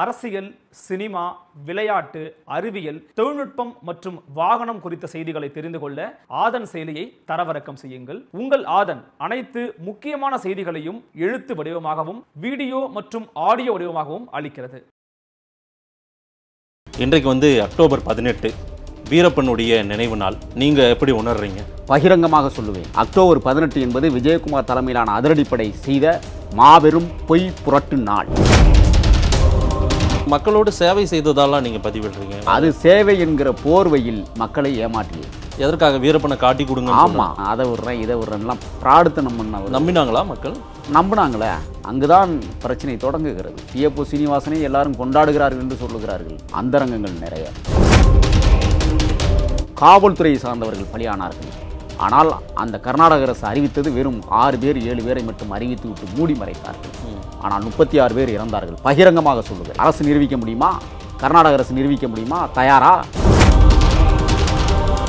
அரசியல் சினிமா விளையாட்டு அறிவியல் தொழில்நுட்பம் மற்றும் வாகனம் குறித்த செய்திகளை தெரிந்து கொள்ள ஆதன் செயலியை தரவிறக்கம் செய்யுங்கள் உங்கள் ஆதன் அனைத்து முக்கியமான செய்திகளையும் எழுத்து வடிவமாகவும் வீடியோ மற்றும் ஆடியோ வடிவமாகவும் அளிக்கிறது இன்றைக்கு வந்து அக்டோபர் பதினெட்டு வீரப்பனுடைய நினைவு நாள் நீங்க எப்படி உணர்றீங்க பகிரங்கமாக சொல்லுவேன் அக்டோபர் பதினெட்டு என்பது விஜயகுமார் தலைமையிலான அதிரடிப்படை செய்த மாபெரும் பொய் புரட்டு நாள் மக்களோடு சேவை செய்ததாலாம் நீங்கள் பதிவிடுறீங்க அது சேவை என்கிற போர்வையில் மக்களை ஏமாற்றியது எதற்காக வீரப்பனை காட்டி கொடுங்க ஆமாம் அதை விடுறேன் இதை விடுறேன்லாம் பிராடுத்தனம் பண்ண நம்பினாங்களா மக்கள் நம்பினாங்களே அங்குதான் பிரச்சனை தொடங்குகிறது டிஎப்ஓ சீனிவாசனை எல்லாரும் கொண்டாடுகிறார்கள் என்று சொல்லுகிறார்கள் அந்தரங்கங்கள் நிறைய காவல்துறையை சார்ந்தவர்கள் பலியானார்கள் ஆனால் அந்த கர்நாடக அரசு அறிவித்தது வெறும் ஆறு பேர் ஏழு பேரை மட்டும் அறிவித்து விட்டு மூடி மறைத்தார்கள் ஆனால் முப்பத்தி ஆறு பேர் இறந்தார்கள் பகிரங்கமாக சொல்லுங்கள் அரசு நிரூபிக்க முடியுமா கர்நாடக அரசு நிரூபிக்க முடியுமா தயாரா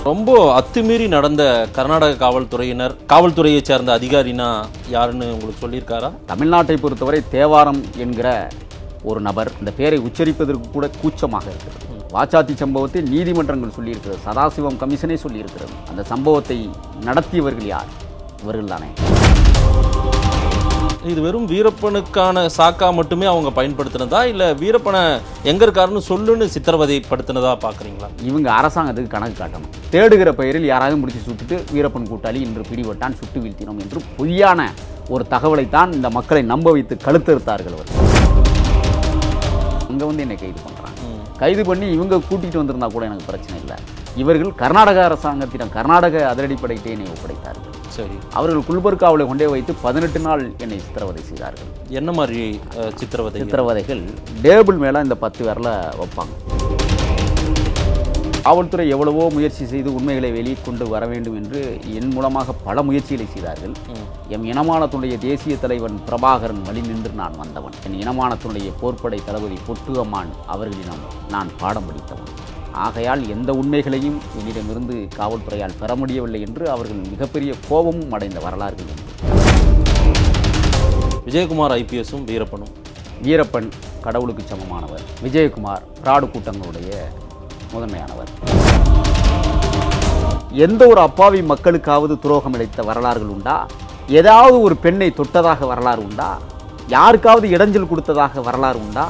ரொம்ப அத்துமீறி நடந்த கர்நாடக காவல்துறையினர் காவல்துறையை சேர்ந்த அதிகாரினா யாருன்னு உங்களுக்கு சொல்லியிருக்காரா தமிழ்நாட்டை பொறுத்தவரை தேவாரம் என்கிற ஒரு நபர் இந்த பெயரை உச்சரிப்பதற்கு கூட கூச்சமாக இருக்கிறது வாச்சாத்தி சம்பவத்தை நீதிமன்றங்கள் சொல்லியிருக்கிறது சதாசிவம் கமிஷனே சொல்லியிருக்கிறது அந்த சம்பவத்தை நடத்தியவர்கள் யார் இவர்கள் தானே இது வெறும் வீரப்பனுக்கான சாக்கா மட்டுமே அவங்க பயன்படுத்தினதா இல்லை வீரப்பனை எங்கே இருக்காருன்னு சொல்லுன்னு சித்திரவதைப்படுத்தினதா பார்க்குறீங்களா இவங்க அரசாங்கத்துக்கு கணக்கு காட்டணும் தேடுகிற பெயரில் யாராவது முடிச்சு சுட்டுட்டு வீரப்பன் கூட்டாளி இன்று பிடிபட்டான் சுட்டு வீழ்த்தினோம் என்று பொய்யான ஒரு தகவலை தான் இந்த மக்களை நம்ப வைத்து கழுத்தறுத்தார்கள் அவர் அங்கே வந்து என்னை கைது பண்ணுறாங்க கைது பண்ணி இவங்க கூட்டிகிட்டு வந்திருந்தா கூட எனக்கு பிரச்சனை இல்லை இவர்கள் கர்நாடக அரசாங்கத்திடம் கர்நாடக அதிரடிப்படைத்தே என்னை ஒப்படைத்தார்கள் சரி அவர்கள் குல்பர்காவில் கொண்டே வைத்து பதினெட்டு நாள் என்னை சித்திரவதை செய்தார்கள் என்ன மாதிரி சித்திரவதை சித்திரவதைகள் டேபிள் மேலே இந்த பத்து பேரில் வைப்பாங்க காவல்துறை எவ்வளவோ முயற்சி செய்து உண்மைகளை வெளிக்கொண்டு வர வேண்டும் என்று என் மூலமாக பல முயற்சிகளை செய்தார்கள் எம் இனமானத்துடைய தேசிய தலைவன் பிரபாகரன் வழி நின்று நான் வந்தவன் என் இனமானத்துடைய போர்ப்படை தளபதி பொட்டுகமான் அவர்களிடம் நான் பாடம் படித்தவன் ஆகையால் எந்த உண்மைகளையும் என்னிடமிருந்து காவல்துறையால் பெற முடியவில்லை என்று அவர்கள் மிகப்பெரிய கோபமும் அடைந்த வரலாறுகள் விஜயகுமார் ஐபிஎஸும் வீரப்பனும் வீரப்பன் கடவுளுக்கு சமமானவர் விஜயகுமார் பிராடு கூட்டங்களுடைய முதன்மையானவர் எந்த ஒரு அப்பாவி மக்களுக்காவது துரோகம் இழைத்த வரலாறுகள் உண்டா ஏதாவது ஒரு பெண்ணை தொட்டதாக வரலாறு உண்டா யாருக்காவது இடைஞ்சல் கொடுத்ததாக வரலாறு உண்டா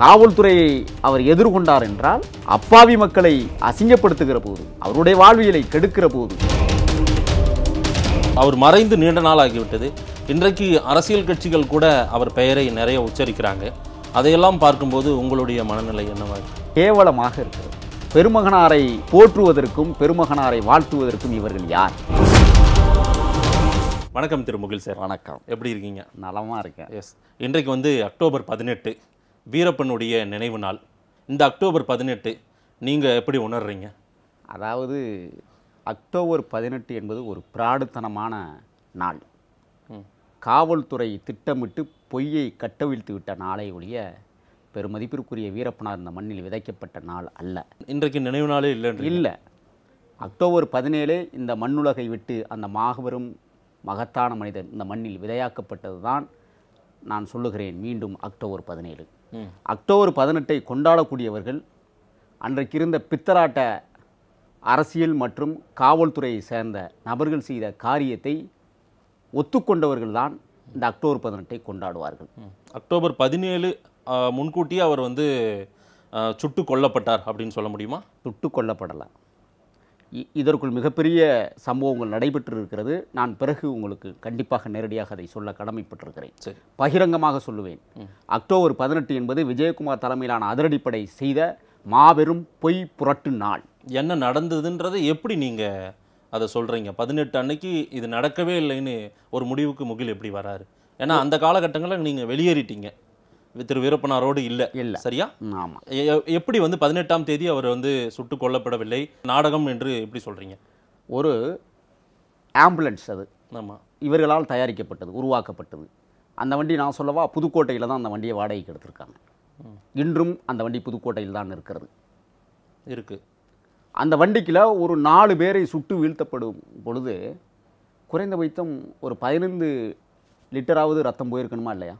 காவல்துறையை அவர் எதிர்கொண்டார் என்றால் அப்பாவி மக்களை அசிங்கப்படுத்துகிற போது அவருடைய வாழ்வியலை கெடுக்கிற போது அவர் மறைந்து நீண்ட நாள் ஆகிவிட்டது இன்றைக்கு அரசியல் கட்சிகள் கூட அவர் பெயரை நிறைய உச்சரிக்கிறாங்க அதையெல்லாம் பார்க்கும்போது உங்களுடைய மனநிலை என்னவாக கேவலமாக இருக்கிறது பெருமகனாரை போற்றுவதற்கும் பெருமகனாரை வாழ்த்துவதற்கும் இவர்கள் யார் வணக்கம் திரு முகில் சார் வணக்கம் எப்படி இருக்கீங்க நலமாக இருக்கேன் எஸ் இன்றைக்கு வந்து அக்டோபர் பதினெட்டு வீரப்பனுடைய நினைவு நாள் இந்த அக்டோபர் பதினெட்டு நீங்கள் எப்படி உணர்றீங்க அதாவது அக்டோபர் பதினெட்டு என்பது ஒரு பிராடுத்தனமான நாள் காவல்துறை திட்டமிட்டு பொய்யை கட்டவிழ்த்து விட்ட நாளை ஒழிய பெருமதிப்பிற்குரிய வீரப்பனார் இந்த மண்ணில் விதைக்கப்பட்ட நாள் அல்ல இன்றைக்கு நினைவு நாளே இல்லை இல்லை அக்டோபர் பதினேழு இந்த மண்ணுலகை விட்டு அந்த மாபெரும் மகத்தான மனிதன் இந்த மண்ணில் விதையாக்கப்பட்டது தான் நான் சொல்லுகிறேன் மீண்டும் அக்டோபர் பதினேழு அக்டோபர் பதினெட்டை கொண்டாடக்கூடியவர்கள் அன்றைக்கு இருந்த பித்தராட்ட அரசியல் மற்றும் காவல்துறையை சேர்ந்த நபர்கள் செய்த காரியத்தை ஒத்துக்கொண்டவர்கள்தான் இந்த அக்டோபர் பதினெட்டை கொண்டாடுவார்கள் அக்டோபர் பதினேழு முன்கூட்டியே அவர் வந்து சுட்டு கொல்லப்பட்டார் அப்படின்னு சொல்ல முடியுமா சுட்டு கொல்லப்படலை இதற்குள் மிகப்பெரிய சம்பவங்கள் நடைபெற்று இருக்கிறது நான் பிறகு உங்களுக்கு கண்டிப்பாக நேரடியாக அதை சொல்ல கடமைப்பட்டிருக்கிறேன் பகிரங்கமாக சொல்லுவேன் அக்டோபர் பதினெட்டு என்பது விஜயகுமார் தலைமையிலான அதிரடிப்படை செய்த மாபெரும் பொய் புரட்டு நாள் என்ன நடந்ததுன்றதை எப்படி நீங்கள் அதை சொல்கிறீங்க பதினெட்டு அன்னைக்கு இது நடக்கவே இல்லைன்னு ஒரு முடிவுக்கு முகில் எப்படி வராரு ஏன்னா அந்த காலகட்டங்களில் நீங்கள் வெளியேறிட்டீங்க திரு வீரப்பனாரோடு இல்லை இல்லை சரியா ஆமாம் எப்படி வந்து பதினெட்டாம் தேதி அவர் வந்து சுட்டுக் கொல்லப்படவில்லை நாடகம் என்று எப்படி சொல்கிறீங்க ஒரு ஆம்புலன்ஸ் அது ஆமாம் இவர்களால் தயாரிக்கப்பட்டது உருவாக்கப்பட்டது அந்த வண்டி நான் சொல்லவா புதுக்கோட்டையில் தான் அந்த வண்டியை வாடகைக்கு எடுத்திருக்காங்க இன்றும் அந்த வண்டி புதுக்கோட்டையில் தான் இருக்கிறது இருக்குது அந்த வண்டிக்கில் ஒரு நாலு பேரை சுட்டு வீழ்த்தப்படும் பொழுது குறைந்தபட்சம் ஒரு பதினைந்து லிட்டராவது ரத்தம் போயிருக்கணுமா இல்லையா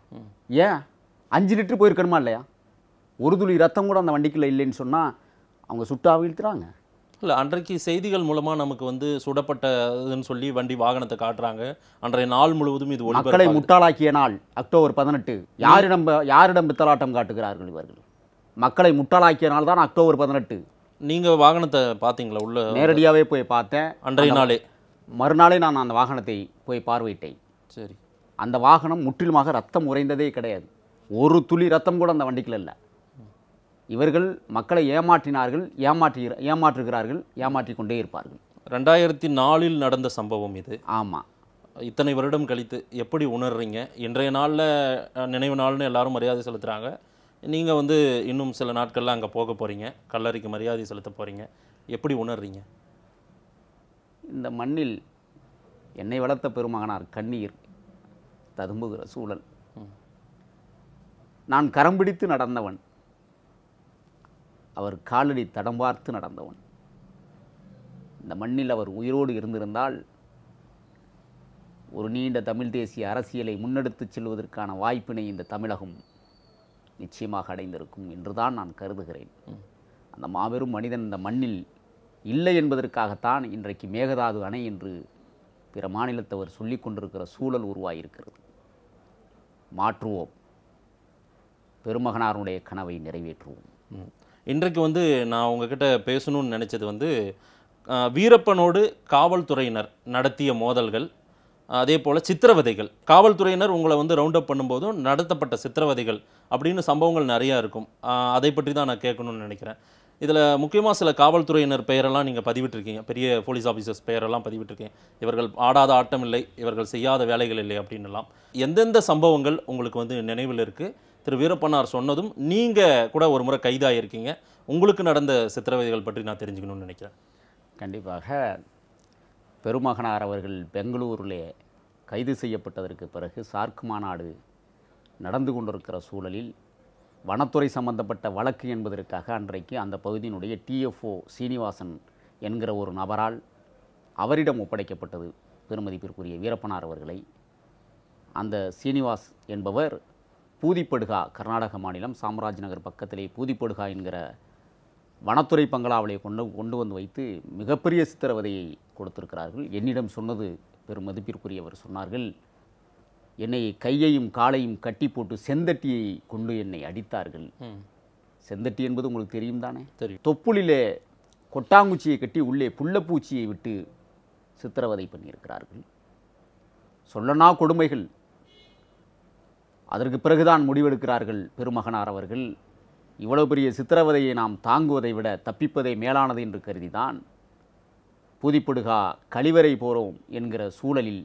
ஏன் அஞ்சு லிட்டர் போயிருக்கணுமா இல்லையா ஒரு துளி ரத்தம் கூட அந்த வண்டிக்குள்ளே இல்லைன்னு சொன்னால் அவங்க சுட்டாக இழுத்துறாங்க இல்லை அன்றைக்கு செய்திகள் மூலமாக நமக்கு வந்து சுடப்பட்டதுன்னு சொல்லி வண்டி வாகனத்தை காட்டுறாங்க அன்றைய நாள் முழுவதும் இது மக்களை முட்டாளாக்கிய நாள் அக்டோபர் பதினெட்டு யாரிடம் யாரிடம் பித்தலாட்டம் காட்டுகிறார்கள் இவர்கள் மக்களை முட்டாளாக்கிய நாள் தான் அக்டோபர் பதினெட்டு நீங்கள் வாகனத்தை பார்த்தீங்களா உள்ள நேரடியாகவே போய் பார்த்தேன் அன்றைய நாளே மறுநாளே நான் அந்த வாகனத்தை போய் பார்வையிட்டேன் சரி அந்த வாகனம் முற்றிலுமாக ரத்தம் உறைந்ததே கிடையாது ஒரு துளி ரத்தம் கூட அந்த வண்டிக்கில் இல்லை இவர்கள் மக்களை ஏமாற்றினார்கள் ஏமாற்றி ஏமாற்றுகிறார்கள் ஏமாற்றி கொண்டே இருப்பார்கள் ரெண்டாயிரத்தி நாலில் நடந்த சம்பவம் இது ஆமாம் இத்தனை வருடம் கழித்து எப்படி உணர்றீங்க இன்றைய நாளில் நினைவு நாள்னு எல்லாரும் மரியாதை செலுத்துகிறாங்க நீங்கள் வந்து இன்னும் சில நாட்களில் அங்கே போக போகிறீங்க கல்லறைக்கு மரியாதை செலுத்த போகிறீங்க எப்படி உணர்றீங்க இந்த மண்ணில் என்னை வளர்த்த பெருமகனார் கண்ணீர் ததும்புகிற சூழல் நான் கரம் பிடித்து நடந்தவன் அவர் காலடி தடம் பார்த்து நடந்தவன் இந்த மண்ணில் அவர் உயிரோடு இருந்திருந்தால் ஒரு நீண்ட தமிழ் தேசிய அரசியலை முன்னெடுத்துச் செல்வதற்கான வாய்ப்பினை இந்த தமிழகம் நிச்சயமாக அடைந்திருக்கும் என்றுதான் நான் கருதுகிறேன் அந்த மாபெரும் மனிதன் இந்த மண்ணில் இல்லை என்பதற்காகத்தான் இன்றைக்கு மேகதாது அணை என்று பிற மாநிலத்தவர் சொல்லிக் கொண்டிருக்கிற சூழல் உருவாகியிருக்கிறது மாற்றுவோம் பெருமகனாருடைய கனவை நிறைவேற்றுவோம் இன்றைக்கு வந்து நான் உங்ககிட்ட பேசணும்னு நினச்சது வந்து வீரப்பனோடு காவல்துறையினர் நடத்திய மோதல்கள் அதே போல் சித்திரவதைகள் காவல்துறையினர் உங்களை வந்து ரவுண்ட் அப் பண்ணும்போதும் நடத்தப்பட்ட சித்திரவதைகள் அப்படின்னு சம்பவங்கள் நிறையா இருக்கும் அதை பற்றி தான் நான் கேட்கணும்னு நினைக்கிறேன் இதில் முக்கியமாக சில காவல்துறையினர் பெயரெல்லாம் நீங்கள் பதிவிட்டிருக்கீங்க பெரிய போலீஸ் ஆஃபீஸர்ஸ் பெயரெல்லாம் பதிவிட்டிருக்கீங்க இவர்கள் ஆடாத ஆட்டம் இல்லை இவர்கள் செய்யாத வேலைகள் இல்லை அப்படின்லாம் எந்தெந்த சம்பவங்கள் உங்களுக்கு வந்து நினைவில் இருக்குது திரு வீரப்பனார் சொன்னதும் நீங்கள் கூட ஒரு முறை கைதாகிருக்கீங்க உங்களுக்கு நடந்த சித்திரவதைகள் பற்றி நான் தெரிஞ்சுக்கணும்னு நினைக்கிறேன் கண்டிப்பாக பெருமகனார் அவர்கள் பெங்களூரிலே கைது செய்யப்பட்டதற்கு பிறகு சார்க் மாநாடு நடந்து கொண்டிருக்கிற சூழலில் வனத்துறை சம்பந்தப்பட்ட வழக்கு என்பதற்காக அன்றைக்கு அந்த பகுதியினுடைய டிஎஃப்ஓ சீனிவாசன் என்கிற ஒரு நபரால் அவரிடம் ஒப்படைக்கப்பட்டது பெருமதிப்பிற்குரிய வீரப்பனார் அவர்களை அந்த சீனிவாஸ் என்பவர் பூதிப்படுகா கர்நாடக மாநிலம் சாம்ராஜ் நகர் பக்கத்திலே பூதிப்படுகா என்கிற வனத்துறை பங்களாவளை கொண்டு கொண்டு வந்து வைத்து மிகப்பெரிய சித்திரவதையை கொடுத்திருக்கிறார்கள் என்னிடம் சொன்னது பெரும் மதிப்பிற்குரியவர் சொன்னார்கள் என்னை கையையும் காலையும் கட்டி போட்டு செந்தட்டியை கொண்டு என்னை அடித்தார்கள் செந்தட்டி என்பது உங்களுக்கு தெரியும் தானே தெரியும் தொப்புளிலே கொட்டாங்குச்சியை கட்டி உள்ளே புள்ளப்பூச்சியை விட்டு சித்திரவதை பண்ணியிருக்கிறார்கள் சொல்லனா கொடுமைகள் அதற்கு பிறகுதான் முடிவெடுக்கிறார்கள் பெருமகனார் அவர்கள் இவ்வளவு பெரிய சித்திரவதையை நாம் தாங்குவதை விட தப்பிப்பதே மேலானது என்று கருதிதான் பூதிப்படுகா கழிவறை போகிறோம் என்கிற சூழலில்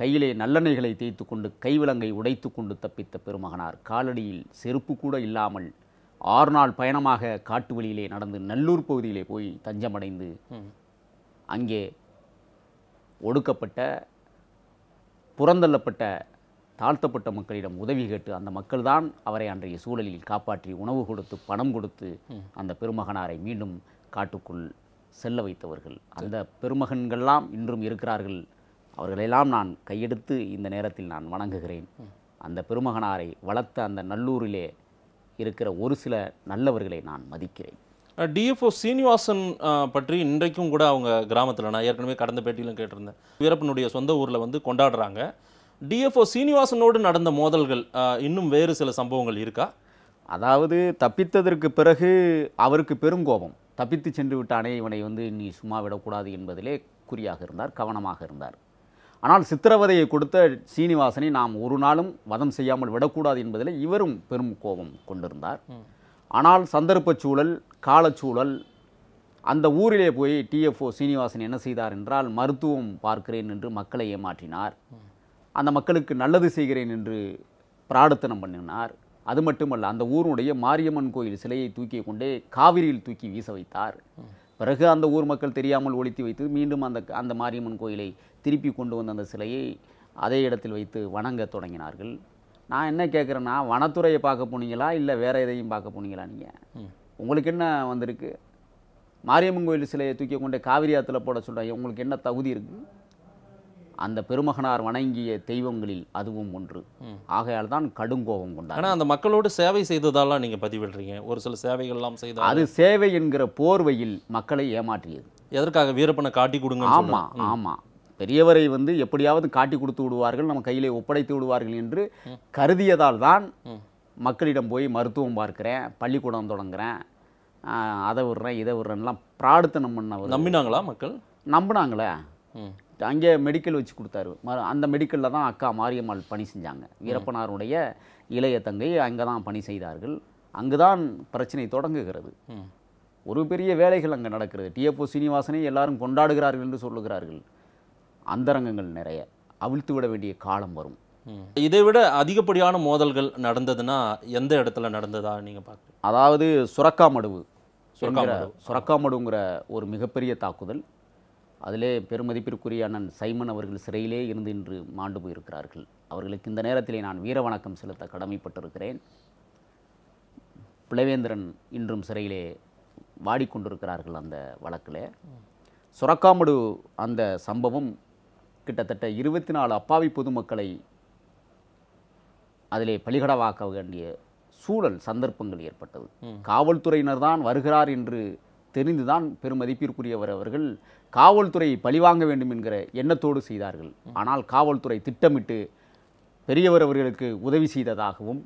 கையிலே நல்லெண்ணெய்களை தேய்த்து கொண்டு கைவிலங்கை உடைத்து கொண்டு தப்பித்த பெருமகனார் காலடியில் செருப்பு கூட இல்லாமல் ஆறு நாள் பயணமாக காட்டு வழியிலே நடந்து நல்லூர் பகுதியிலே போய் தஞ்சமடைந்து அங்கே ஒடுக்கப்பட்ட புறந்தள்ளப்பட்ட தாழ்த்தப்பட்ட மக்களிடம் உதவி கேட்டு அந்த மக்கள் தான் அவரை அன்றைய சூழலில் காப்பாற்றி உணவு கொடுத்து பணம் கொடுத்து அந்த பெருமகனாரை மீண்டும் காட்டுக்குள் செல்ல வைத்தவர்கள் அந்த பெருமகன்கள்லாம் இன்றும் இருக்கிறார்கள் அவர்களெல்லாம் நான் கையெடுத்து இந்த நேரத்தில் நான் வணங்குகிறேன் அந்த பெருமகனாரை வளர்த்த அந்த நல்லூரிலே இருக்கிற ஒரு சில நல்லவர்களை நான் மதிக்கிறேன் டிஎஃப்ஓ சீனிவாசன் பற்றி இன்றைக்கும் கூட அவங்க கிராமத்தில் நான் ஏற்கனவே கடந்த பேட்டியிலும் கேட்டிருந்தேன் வீரப்பனுடைய சொந்த ஊரில் வந்து கொண்டாடுறாங்க டிஎஃப்ஓ சீனிவாசனோடு நடந்த மோதல்கள் இன்னும் வேறு சில சம்பவங்கள் இருக்கா அதாவது தப்பித்ததற்கு பிறகு அவருக்கு பெரும் கோபம் தப்பித்து சென்று விட்டானே இவனை வந்து நீ சும்மா விடக்கூடாது என்பதிலே குறியாக இருந்தார் கவனமாக இருந்தார் ஆனால் சித்திரவதையை கொடுத்த சீனிவாசனை நாம் ஒரு நாளும் வதம் செய்யாமல் விடக்கூடாது என்பதில் இவரும் பெரும் கோபம் கொண்டிருந்தார் ஆனால் சந்தர்ப்ப சூழல் காலச்சூழல் அந்த ஊரிலே போய் டிஎஃப்ஓ சீனிவாசன் என்ன செய்தார் என்றால் மருத்துவம் பார்க்கிறேன் என்று மக்களை ஏமாற்றினார் அந்த மக்களுக்கு நல்லது செய்கிறேன் என்று பிரார்த்தனம் பண்ணினார் அது மட்டுமல்ல அந்த ஊருடைய மாரியம்மன் கோயில் சிலையை தூக்கி கொண்டே காவிரியில் தூக்கி வீச வைத்தார் பிறகு அந்த ஊர் மக்கள் தெரியாமல் ஒழித்து வைத்து மீண்டும் அந்த அந்த மாரியம்மன் கோயிலை திருப்பி கொண்டு வந்த அந்த சிலையை அதே இடத்தில் வைத்து வணங்க தொடங்கினார்கள் நான் என்ன கேட்குறேன்னா வனத்துறையை பார்க்க போனீங்களா இல்லை வேறு எதையும் பார்க்க போனீங்களா நீங்கள் உங்களுக்கு என்ன வந்திருக்கு மாரியம்மன் கோயில் சிலையை தூக்கி கொண்டே காவிரி ஆற்றுல போட சொல்கிறாங்க உங்களுக்கு என்ன தகுதி இருக்குது அந்த பெருமகனார் வணங்கிய தெய்வங்களில் அதுவும் ஒன்று ஆகையால் தான் கடுங்கோபம் கொண்டார் ஆனால் அந்த மக்களோடு சேவை செய்ததாலாம் நீங்கள் பதிவிடுறீங்க ஒரு சில சேவைகள்லாம் செய்த அது சேவை என்கிற போர்வையில் மக்களை ஏமாற்றியது எதற்காக வீரப்பனை காட்டி கொடுங்க ஆமாம் ஆமாம் பெரியவரை வந்து எப்படியாவது காட்டி கொடுத்து விடுவார்கள் நம்ம கையிலே ஒப்படைத்து விடுவார்கள் என்று கருதியதால் தான் மக்களிடம் போய் மருத்துவம் பார்க்குறேன் பள்ளிக்கூடம் தொடங்குறேன் அதை விடுறேன் இதை விடுறேன்லாம் பிராடுத்தனம் பண்ண நம்பினாங்களா மக்கள் நம்பினாங்களே யூனிவர்சிட்டி அங்கே மெடிக்கல் வச்சு கொடுத்தாரு அந்த மெடிக்கலில் தான் அக்கா மாரியம்மாள் பணி செஞ்சாங்க வீரப்பனாருடைய இளைய தங்கை அங்கே தான் பணி செய்தார்கள் அங்கு தான் பிரச்சனை தொடங்குகிறது ஒரு பெரிய வேலைகள் அங்கே நடக்கிறது டிஎப்ஓ சீனிவாசனை எல்லாரும் கொண்டாடுகிறார்கள் என்று சொல்லுகிறார்கள் அந்தரங்கங்கள் நிறைய அவிழ்த்து விட வேண்டிய காலம் வரும் இதை விட அதிகப்படியான மோதல்கள் நடந்ததுன்னா எந்த இடத்துல நடந்ததா நீங்கள் பார்க்க அதாவது சுரக்காமடுவு சுரக்காமடுங்கிற ஒரு மிகப்பெரிய தாக்குதல் அதிலே பெருமதிப்பிற்குரிய அண்ணன் சைமன் அவர்கள் சிறையிலே இருந்து இன்று மாண்டு போயிருக்கிறார்கள் அவர்களுக்கு இந்த நேரத்திலே நான் வீர வணக்கம் செலுத்த கடமைப்பட்டிருக்கிறேன் பிளவேந்திரன் இன்றும் சிறையிலே வாடிக்கொண்டிருக்கிறார்கள் அந்த வழக்கில் சுரக்காமடு அந்த சம்பவம் கிட்டத்தட்ட இருபத்தி நாலு அப்பாவி பொதுமக்களை அதிலே பலிகடவாக்க வேண்டிய சூழல் சந்தர்ப்பங்கள் ஏற்பட்டது காவல்துறையினர் தான் வருகிறார் என்று தெரிந்துதான் பெருமதிப்பிற்குரியவர் அவர்கள் காவல்துறை பழிவாங்க வேண்டும் என்கிற எண்ணத்தோடு செய்தார்கள் ஆனால் காவல்துறை திட்டமிட்டு பெரியவர் அவர்களுக்கு உதவி செய்ததாகவும்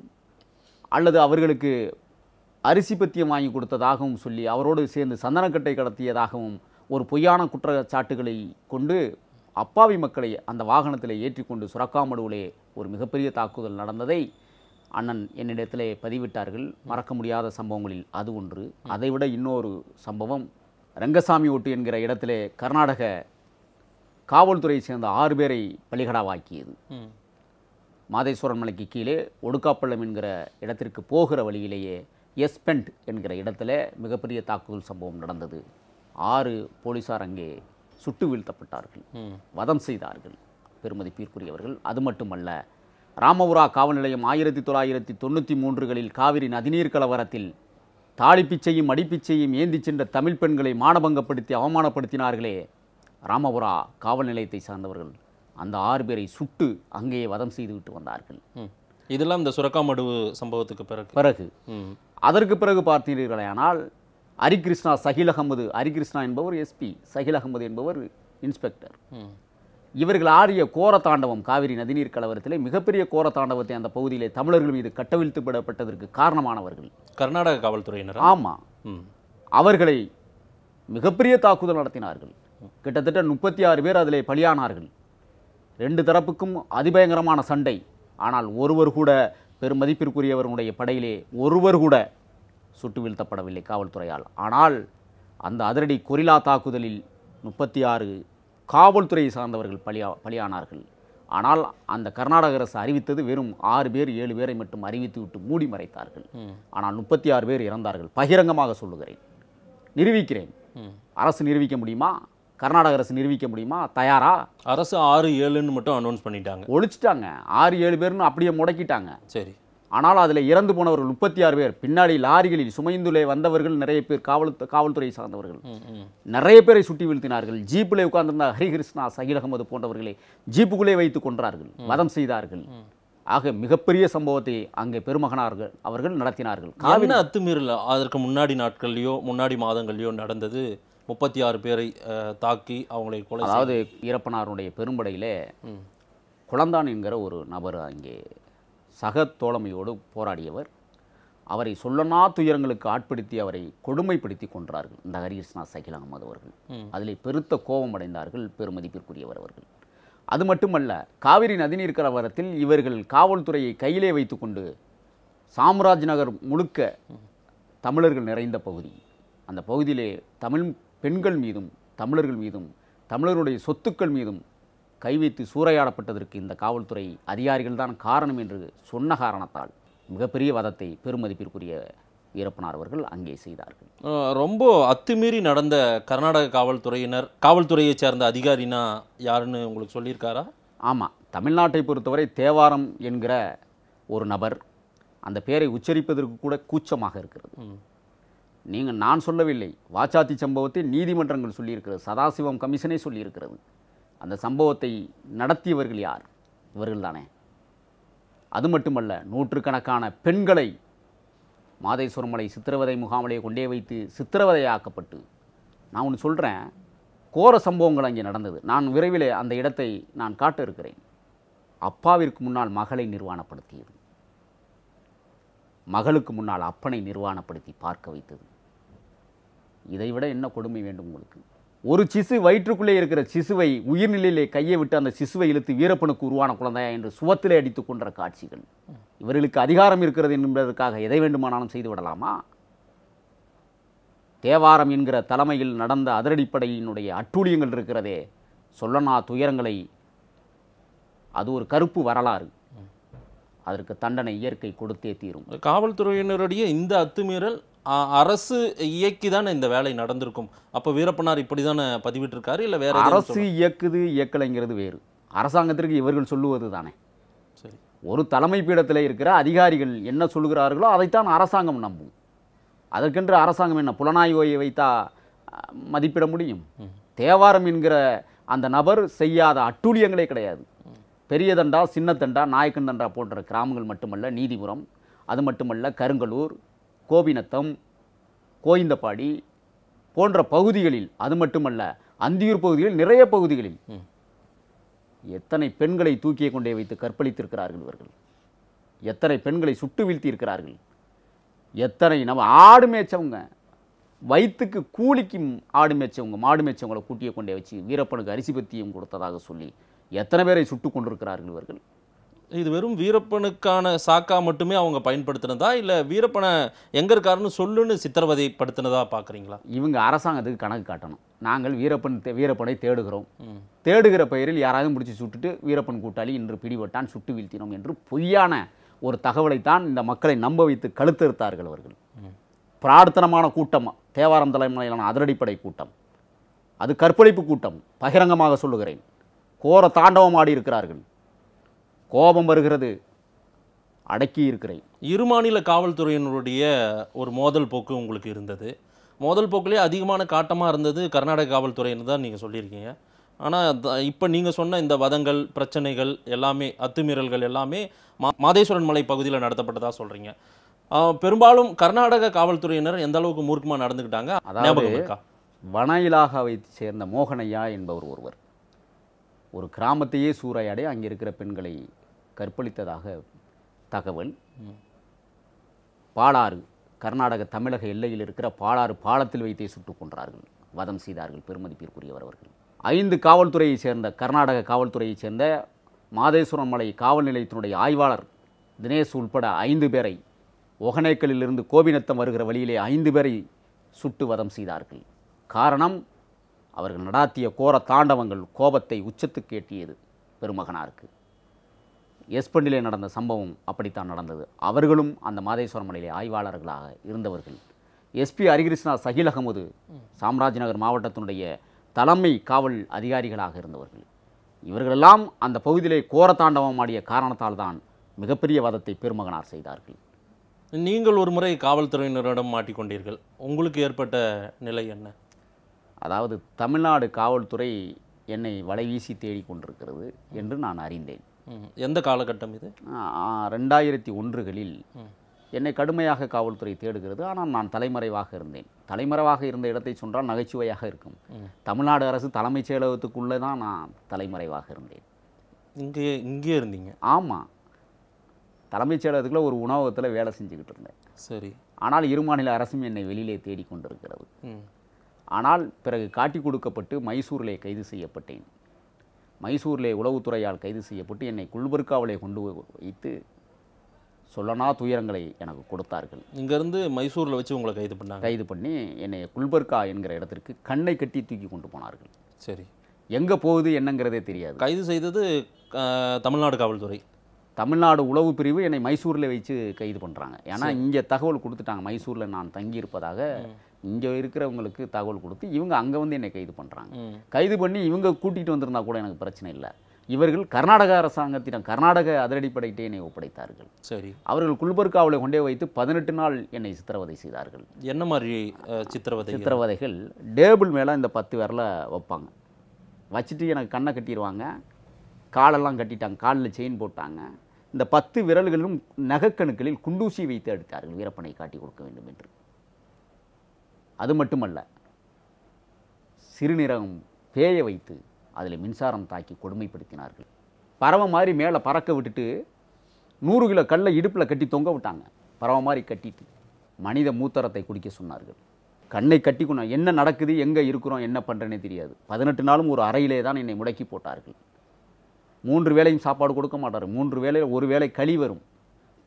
அல்லது அவர்களுக்கு அரிசி பத்தியம் வாங்கி கொடுத்ததாகவும் சொல்லி அவரோடு சேர்ந்து சந்தனக்கட்டை கடத்தியதாகவும் ஒரு பொய்யான குற்றச்சாட்டுகளை கொண்டு அப்பாவி மக்களை அந்த வாகனத்தில் ஏற்றிக்கொண்டு சுரக்காமடுவிலே ஒரு மிகப்பெரிய தாக்குதல் நடந்ததை அண்ணன் என்னிடத்தில் பதிவிட்டார்கள் மறக்க முடியாத சம்பவங்களில் அது ஒன்று அதைவிட இன்னொரு சம்பவம் ரங்கசாமி ஒட்டு என்கிற இடத்துல கர்நாடக காவல்துறையை சேர்ந்த ஆறு பேரை பலிகடாவாக்கியது மாதேஸ்வரன் மலைக்கு கீழே ஒடுக்காப்பள்ளம் என்கிற இடத்திற்கு போகிற வழியிலேயே எஸ்பெண்ட் என்கிற இடத்துல மிகப்பெரிய தாக்குதல் சம்பவம் நடந்தது ஆறு போலீஸார் அங்கே சுட்டு வீழ்த்தப்பட்டார்கள் வதம் செய்தார்கள் பீர்க்குரியவர்கள் அது மட்டுமல்ல ராமபுரா காவல் நிலையம் ஆயிரத்தி தொள்ளாயிரத்தி தொண்ணூற்றி மூன்றுகளில் காவிரி நதிநீர் கலவரத்தில் தாளிப்பிச்சையும் அடிப்பிச்சையும் ஏந்திச் சென்ற தமிழ் பெண்களை மானபங்கப்படுத்தி அவமானப்படுத்தினார்களே ராமபுரா காவல் நிலையத்தை சார்ந்தவர்கள் அந்த ஆறு பேரை சுட்டு அங்கேயே வதம் செய்துவிட்டு வந்தார்கள் இதெல்லாம் இந்த சுரக்காமடு சம்பவத்துக்கு பிறகு பிறகு அதற்கு பிறகு பார்த்தீர்களே ஆனால் ஹரிகிருஷ்ணா சகில் அகமது ஹரிகிருஷ்ணா என்பவர் எஸ்பி சகில் அகமது என்பவர் இன்ஸ்பெக்டர் இவர்கள் ஆடிய கோர தாண்டவம் காவிரி நதிநீர் கலவரத்தில் மிகப்பெரிய கோர தாண்டவத்தை அந்த பகுதியிலே தமிழர்கள் மீது கட்டவிழ்த்து விடப்பட்டதற்கு காரணமானவர்கள் கர்நாடக காவல்துறையினர் ஆமாம் அவர்களை மிகப்பெரிய தாக்குதல் நடத்தினார்கள் கிட்டத்தட்ட முப்பத்தி ஆறு பேர் அதிலே பலியானார்கள் ரெண்டு தரப்புக்கும் அதிபயங்கரமான சண்டை ஆனால் ஒருவர் கூட பெருமதிப்பிற்குரியவர்களுடைய படையிலே ஒருவர் கூட சுட்டு வீழ்த்தப்படவில்லை காவல்துறையால் ஆனால் அந்த அதிரடி கொரிலா தாக்குதலில் முப்பத்தி ஆறு காவல்துறையை சார்ந்தவர்கள் பலியா பலியானார்கள் ஆனால் அந்த கர்நாடக அரசு அறிவித்தது வெறும் ஆறு பேர் ஏழு பேரை மட்டும் அறிவித்து விட்டு மூடி மறைத்தார்கள் ஆனால் முப்பத்தி ஆறு பேர் இறந்தார்கள் பகிரங்கமாக சொல்லுகிறேன் நிரூபிக்கிறேன் அரசு நிரூபிக்க முடியுமா கர்நாடக அரசு நிரூபிக்க முடியுமா தயாரா அரசு ஆறு ஏழுன்னு மட்டும் அனௌன்ஸ் பண்ணிட்டாங்க ஒழிச்சிட்டாங்க ஆறு ஏழு பேர்னு அப்படியே முடக்கிட்டாங்க சரி ஆனால் அதில் இறந்து போனவர்கள் முப்பத்தி ஆறு பேர் பின்னாடி லாரிகளில் சுமைந்துள்ளே வந்தவர்கள் நிறைய பேர் காவல் காவல்துறை சார்ந்தவர்கள் நிறைய பேரை சுட்டி வீழ்த்தினார்கள் ஜீப்பிலே உட்கார்ந்திருந்த ஹரிகிருஷ்ணா சகில் அகமது போன்றவர்களை ஜீப்புக்குள்ளே வைத்து கொன்றார்கள் மதம் செய்தார்கள் ஆக மிகப்பெரிய சம்பவத்தை அங்கே பெருமகனார்கள் அவர்கள் நடத்தினார்கள் காவின அத்துமீறல் அதற்கு முன்னாடி நாட்கள்லையோ முன்னாடி மாதங்கள்லையோ நடந்தது முப்பத்தி ஆறு பேரை தாக்கி அவங்களை கொலை அதாவது ஈரப்பனாருடைய பெரும்படையிலே குழந்தான் என்கிற ஒரு நபர் அங்கே சக தோழமையோடு போராடியவர் அவரை சொல்லனா துயரங்களுக்கு ஆட்படுத்தி அவரை கொடுமைப்படுத்தி கொன்றார்கள் இந்த ஹரிகிருஷ்ணா சகில் அகமது அவர்கள் அதில் பெருத்த கோபம் அடைந்தார்கள் பெருமதிப்பிற்குரியவர் அவர்கள் அது மட்டுமல்ல காவிரி நதிநீர் கலவரத்தில் இவர்கள் காவல்துறையை கையிலே வைத்துக்கொண்டு சாம்ராஜ் நகர் முழுக்க தமிழர்கள் நிறைந்த பகுதி அந்த பகுதியிலே தமிழ் பெண்கள் மீதும் தமிழர்கள் மீதும் தமிழருடைய சொத்துக்கள் மீதும் கைவைத்து சூறையாடப்பட்டதற்கு இந்த காவல்துறை அதிகாரிகள்தான் காரணம் என்று சொன்ன காரணத்தால் மிகப்பெரிய வதத்தை பெருமதிப்பிற்குரிய வீரப்பனார் அவர்கள் அங்கே செய்தார்கள் ரொம்ப அத்துமீறி நடந்த கர்நாடக காவல்துறையினர் காவல்துறையைச் சேர்ந்த அதிகாரினா யாருன்னு உங்களுக்கு சொல்லியிருக்காரா ஆமாம் தமிழ்நாட்டை பொறுத்தவரை தேவாரம் என்கிற ஒரு நபர் அந்த பேரை உச்சரிப்பதற்கு கூட கூச்சமாக இருக்கிறது நீங்கள் நான் சொல்லவில்லை வாச்சாத்தி சம்பவத்தை நீதிமன்றங்கள் சொல்லியிருக்கிறது சதாசிவம் கமிஷனே சொல்லியிருக்கிறது அந்த சம்பவத்தை நடத்தியவர்கள் யார் இவர்கள் தானே அது மட்டுமல்ல நூற்றுக்கணக்கான பெண்களை மாதேஸ்வரமலை சித்திரவதை முகாமலையை கொண்டே வைத்து சித்திரவதையாக்கப்பட்டு நான் ஒன்று சொல்கிறேன் கோர சம்பவங்கள் அங்கே நடந்தது நான் விரைவில் அந்த இடத்தை நான் காட்ட இருக்கிறேன் அப்பாவிற்கு முன்னால் மகளை நிர்வாணப்படுத்தியது மகளுக்கு முன்னால் அப்பனை நிர்வாணப்படுத்தி பார்க்க வைத்தது இதைவிட என்ன கொடுமை வேண்டும் உங்களுக்கு ஒரு சிசு வயிற்றுக்குள்ளே இருக்கிற சிசுவை உயிர்நிலையிலே கையை விட்டு அந்த சிசுவை இழுத்து வீரப்பனுக்கு உருவான குழந்தை என்று சுவத்திலே அடித்து கொன்ற காட்சிகள் இவர்களுக்கு அதிகாரம் இருக்கிறது என்பதற்காக எதை வேண்டுமானாலும் செய்து விடலாமா தேவாரம் என்கிற தலைமையில் நடந்த அதிரடிப்படையினுடைய அட்டூழியங்கள் இருக்கிறதே சொல்லனா துயரங்களை அது ஒரு கருப்பு வரலாறு அதற்கு தண்டனை இயற்கை கொடுத்தே தீரும் காவல்துறையினருடைய இந்த அத்துமீறல் அரசு இயக்கி தானே இந்த வேலை நடந்திருக்கும் அப்போ வீரப்பனார் இப்படி தானே பதிவிட்டிருக்காரு இல்லை வேறு அரசு இயக்குது இயக்கலைங்கிறது வேறு அரசாங்கத்திற்கு இவர்கள் சொல்லுவது தானே சரி ஒரு தலைமை பீடத்தில் இருக்கிற அதிகாரிகள் என்ன சொல்லுகிறார்களோ அதைத்தான் அரசாங்கம் நம்பும் அதற்கென்று அரசாங்கம் என்ன புலனாய்வை வைத்தா மதிப்பிட முடியும் தேவாரம் என்கிற அந்த நபர் செய்யாத அட்டூழியங்களே கிடையாது பெரிய தண்டா சின்ன தண்டா நாயக்கன் தண்டா போன்ற கிராமங்கள் மட்டுமல்ல நீதிபுரம் அது மட்டுமல்ல கருங்கலூர் கோபிநத்தம் கோயிந்தப்பாடி போன்ற பகுதிகளில் அது மட்டுமல்ல அந்தியூர் பகுதிகளில் நிறைய பகுதிகளில் எத்தனை பெண்களை தூக்கிய கொண்டே வைத்து கற்பழித்திருக்கிறார்கள் இவர்கள் எத்தனை பெண்களை சுட்டு வீழ்த்தியிருக்கிறார்கள் எத்தனை நம்ம ஆடு மேய்ச்சவங்க வயிற்றுக்கு கூலிக்கும் ஆடு மேய்ச்சவங்க மாடு மேய்ச்சவங்களை கூட்டிய கொண்டே வச்சு வீரப்பனுக்கு அரிசி பத்தியும் கொடுத்ததாக சொல்லி எத்தனை பேரை சுட்டு கொண்டிருக்கிறார்கள் இவர்கள் இது வெறும் வீரப்பனுக்கான சாக்கா மட்டுமே அவங்க பயன்படுத்தினதா இல்லை வீரப்பனை எங்கே இருக்காருன்னு சொல்லுன்னு சித்திரவதைப்படுத்தினதா பார்க்குறீங்களா இவங்க அரசாங்கத்துக்கு கணக்கு காட்டணும் நாங்கள் வீரப்பன் வீரப்பனை தேடுகிறோம் தேடுகிற பெயரில் யாராவது முடிச்சு சுட்டுட்டு வீரப்பன் கூட்டாளி இன்று பிடிபட்டான் சுட்டு வீழ்த்தினோம் என்று பொய்யான ஒரு தகவலைத்தான் இந்த மக்களை நம்ப வைத்து கழுத்தறுத்தார்கள் அவர்கள் பிரார்த்தனமான கூட்டம் தேவாரம் தலைமையிலான அதிரடிப்படை கூட்டம் அது கற்பழிப்பு கூட்டம் பகிரங்கமாக சொல்லுகிறேன் கோர தாண்டவம் ஆடி இருக்கிறார்கள் கோபம் வருகிறது அடக்கி இருக்கிறேன் இரு மாநில காவல்துறையினருடைய ஒரு மோதல் போக்கு உங்களுக்கு இருந்தது மோதல் போக்குலேயே அதிகமான காட்டமாக இருந்தது கர்நாடக காவல்துறைன்னு தான் நீங்கள் சொல்லியிருக்கீங்க ஆனால் இப்போ நீங்கள் சொன்ன இந்த வதங்கள் பிரச்சனைகள் எல்லாமே அத்துமீறல்கள் எல்லாமே மா மாதேஸ்வரன் மலை பகுதியில் நடத்தப்பட்டதாக சொல்கிறீங்க பெரும்பாலும் கர்நாடக காவல்துறையினர் எந்த அளவுக்கு மூர்க்கமாக நடந்துக்கிட்டாங்க அதாவது வன இலாகாவை சேர்ந்த மோகனையா என்பவர் ஒருவர் ஒரு கிராமத்தையே சூறையாடி அங்கே இருக்கிற பெண்களை கற்பழித்ததாக தகவல் பாலாறு கர்நாடக தமிழக எல்லையில் இருக்கிற பாலாறு பாலத்தில் வைத்தே சுட்டுக் கொன்றார்கள் வதம் செய்தார்கள் பெருமதிப்பிற்குரியவர் அவர்கள் ஐந்து காவல்துறையைச் சேர்ந்த கர்நாடக காவல்துறையைச் சேர்ந்த மாதேஸ்வரம் மலை காவல் நிலையத்தினுடைய ஆய்வாளர் தினேஷ் உள்பட ஐந்து பேரை ஒகனேக்கலிலிருந்து கோபிநத்தம் வருகிற வழியிலே ஐந்து பேரை சுட்டு வதம் செய்தார்கள் காரணம் அவர்கள் நடாத்திய கோர தாண்டவங்கள் கோபத்தை உச்சத்துக்கு எட்டியது பெருமகனாருக்கு எஸ்பண்டிலே நடந்த சம்பவம் அப்படித்தான் நடந்தது அவர்களும் அந்த மாதேஸ்வரம் மலையிலே ஆய்வாளர்களாக இருந்தவர்கள் எஸ்பி ஹரிகிருஷ்ணா சகிலகமுது அகமது சாம்ராஜ் நகர் மாவட்டத்தினுடைய தலைமை காவல் அதிகாரிகளாக இருந்தவர்கள் இவர்களெல்லாம் அந்த பகுதியிலே தாண்டவம் ஆடிய காரணத்தால் தான் மிகப்பெரிய வாதத்தை பெருமகனார் செய்தார்கள் நீங்கள் ஒரு முறை காவல்துறையினரிடம் மாட்டிக்கொண்டீர்கள் உங்களுக்கு ஏற்பட்ட நிலை என்ன அதாவது தமிழ்நாடு காவல்துறை என்னை வலைவீசி தேடி கொண்டிருக்கிறது என்று நான் அறிந்தேன் எந்த காலகட்டம் இது ரெண்டாயிரத்தி ஒன்றுகளில் என்னை கடுமையாக காவல்துறை தேடுகிறது ஆனால் நான் தலைமறைவாக இருந்தேன் தலைமறைவாக இருந்த இடத்தை சொன்னால் நகைச்சுவையாக இருக்கும் தமிழ்நாடு அரசு தலைமைச் செயலகத்துக்குள்ளே தான் நான் தலைமறைவாக இருந்தேன் இங்கே இங்கே இருந்தீங்க ஆமாம் தலைமைச் செயலகத்துக்குள்ளே ஒரு உணவகத்தில் வேலை செஞ்சுக்கிட்டு இருந்தேன் சரி ஆனால் இரு மாநில அரசும் என்னை வெளியிலே தேடிக்கொண்டிருக்கிறது ஆனால் பிறகு காட்டி கொடுக்கப்பட்டு மைசூரிலே கைது செய்யப்பட்டேன் மைசூரிலே உளவுத்துறையால் கைது செய்யப்பட்டு என்னை குல்பர்காவிலே கொண்டு வைத்து சொல்லனா துயரங்களை எனக்கு கொடுத்தார்கள் இங்கேருந்து மைசூரில் வச்சு உங்களை கைது பண்ணாங்க கைது பண்ணி என்னை குல்பர்கா என்கிற இடத்திற்கு கண்ணை கட்டி தூக்கி கொண்டு போனார்கள் சரி எங்கே போகுது என்னங்கிறதே தெரியாது கைது செய்தது தமிழ்நாடு காவல்துறை தமிழ்நாடு உளவு பிரிவு என்னை மைசூரில் வச்சு கைது பண்ணுறாங்க ஏன்னா இங்கே தகவல் கொடுத்துட்டாங்க மைசூரில் நான் தங்கியிருப்பதாக இங்கே இருக்கிறவங்களுக்கு தகவல் கொடுத்து இவங்க அங்கே வந்து என்னை கைது பண்ணுறாங்க கைது பண்ணி இவங்க கூட்டிகிட்டு வந்திருந்தா கூட எனக்கு பிரச்சனை இல்லை இவர்கள் கர்நாடக அரசாங்கத்திடம் கர்நாடக அதிரடிப்படையிட்டே என்னை ஒப்படைத்தார்கள் சரி அவர்கள் குல்பர்காவில் கொண்டே வைத்து பதினெட்டு நாள் என்னை சித்திரவதை செய்தார்கள் என்ன மாதிரி சித்திரவதை சித்திரவதைகள் டேபிள் மேலே இந்த பத்து வரல வைப்பாங்க வச்சுட்டு எனக்கு கண்ணை கட்டிடுவாங்க காலெல்லாம் கட்டிட்டாங்க காலில் செயின் போட்டாங்க இந்த பத்து விரல்களும் நகக்கணுக்களில் குண்டூசி வைத்து எடுத்தார்கள் வீரப்பனை காட்டி கொடுக்க வேண்டும் என்று அது மட்டுமல்ல சிறுநீரகம் பேய வைத்து அதில் மின்சாரம் தாக்கி கொடுமைப்படுத்தினார்கள் பறவை மாதிரி மேலே பறக்க விட்டுட்டு நூறு கிலோ கல்லை இடுப்பில் கட்டி தொங்க விட்டாங்க பறவை மாதிரி கட்டிட்டு மனித மூத்தரத்தை குடிக்க சொன்னார்கள் கண்ணை கட்டிக்கணும் என்ன நடக்குது எங்கே இருக்கிறோம் என்ன பண்ணுறேன்னே தெரியாது பதினெட்டு நாளும் ஒரு அறையிலே தான் என்னை முடக்கி போட்டார்கள் மூன்று வேளையும் சாப்பாடு கொடுக்க மாட்டார் மூன்று வேலையில் ஒரு வேளை களி வரும்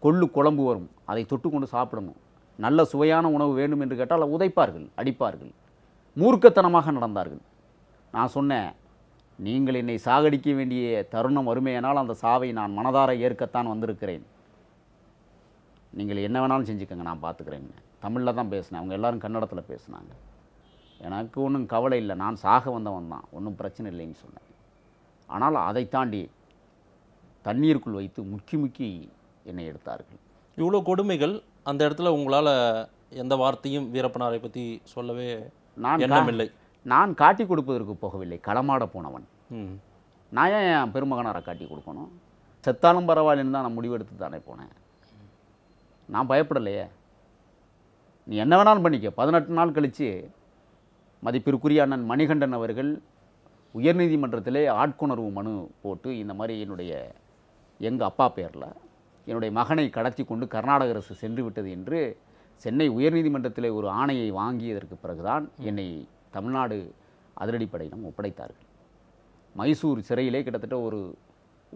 கொள்ளு குழம்பு வரும் அதை தொட்டு கொண்டு சாப்பிடணும் நல்ல சுவையான உணவு வேண்டும் என்று கேட்டால் உதைப்பார்கள் அடிப்பார்கள் மூர்க்கத்தனமாக நடந்தார்கள் நான் சொன்னேன் நீங்கள் என்னை சாகடிக்க வேண்டிய தருணம் வறுமையினால் அந்த சாவை நான் மனதார ஏற்கத்தான் வந்திருக்கிறேன் நீங்கள் என்ன வேணாலும் செஞ்சுக்கோங்க நான் பார்த்துக்கிறேங்க தமிழில் தான் பேசினேன் அவங்க எல்லோரும் கன்னடத்தில் பேசினாங்க எனக்கு ஒன்றும் கவலை இல்லை நான் சாக வந்தவன் தான் ஒன்றும் பிரச்சனை இல்லைன்னு சொன்னேன் ஆனால் அதை தாண்டி தண்ணீருக்குள் வைத்து முக்கி முக்கி என்னை எடுத்தார்கள் இவ்வளோ கொடுமைகள் அந்த இடத்துல உங்களால் எந்த வார்த்தையும் வீரப்பனாரை பற்றி சொல்லவே நான் என்னமில்லை நான் காட்டி கொடுப்பதற்கு போகவில்லை களமாட போனவன் நான் ஏன் என் பெருமகனாரை காட்டி கொடுக்கணும் செத்தாலும் பரவாயில்லன்னு தான் நான் முடிவெடுத்து தானே போனேன் நான் பயப்படலையே நீ என்ன வேணாலும் பண்ணிக்க பதினெட்டு நாள் கழித்து மதிப்பிற்குரிய அண்ணன் மணிகண்டன் அவர்கள் உயர்நீதிமன்றத்திலே ஆட்கொணர்வு மனு போட்டு இந்த மாதிரி என்னுடைய எங்கள் அப்பா பேரில் என்னுடைய மகனை கடத்தி கொண்டு கர்நாடக அரசு சென்று விட்டது என்று சென்னை உயர்நீதிமன்றத்தில் ஒரு ஆணையை வாங்கியதற்கு பிறகுதான் என்னை தமிழ்நாடு அதிரடிப்படையிடம் ஒப்படைத்தார்கள் மைசூர் சிறையிலே கிட்டத்தட்ட ஒரு